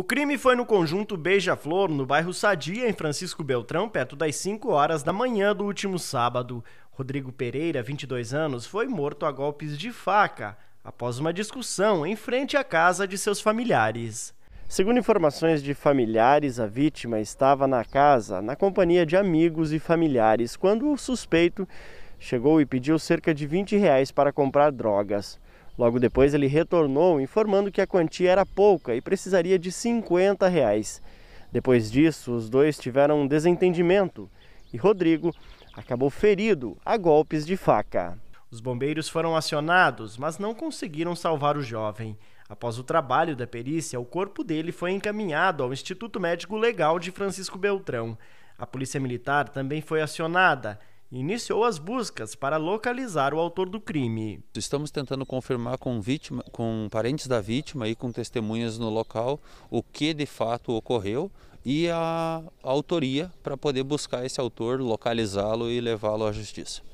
O crime foi no conjunto Beija-Flor, no bairro Sadia, em Francisco Beltrão, perto das 5 horas da manhã do último sábado. Rodrigo Pereira, 22 anos, foi morto a golpes de faca após uma discussão em frente à casa de seus familiares. Segundo informações de familiares, a vítima estava na casa, na companhia de amigos e familiares, quando o suspeito chegou e pediu cerca de 20 reais para comprar drogas. Logo depois ele retornou informando que a quantia era pouca e precisaria de 50 reais. Depois disso, os dois tiveram um desentendimento e Rodrigo acabou ferido a golpes de faca. Os bombeiros foram acionados, mas não conseguiram salvar o jovem. Após o trabalho da perícia, o corpo dele foi encaminhado ao Instituto Médico Legal de Francisco Beltrão. A Polícia Militar também foi acionada iniciou as buscas para localizar o autor do crime. Estamos tentando confirmar com, vítima, com parentes da vítima e com testemunhas no local o que de fato ocorreu e a, a autoria para poder buscar esse autor, localizá-lo e levá-lo à justiça.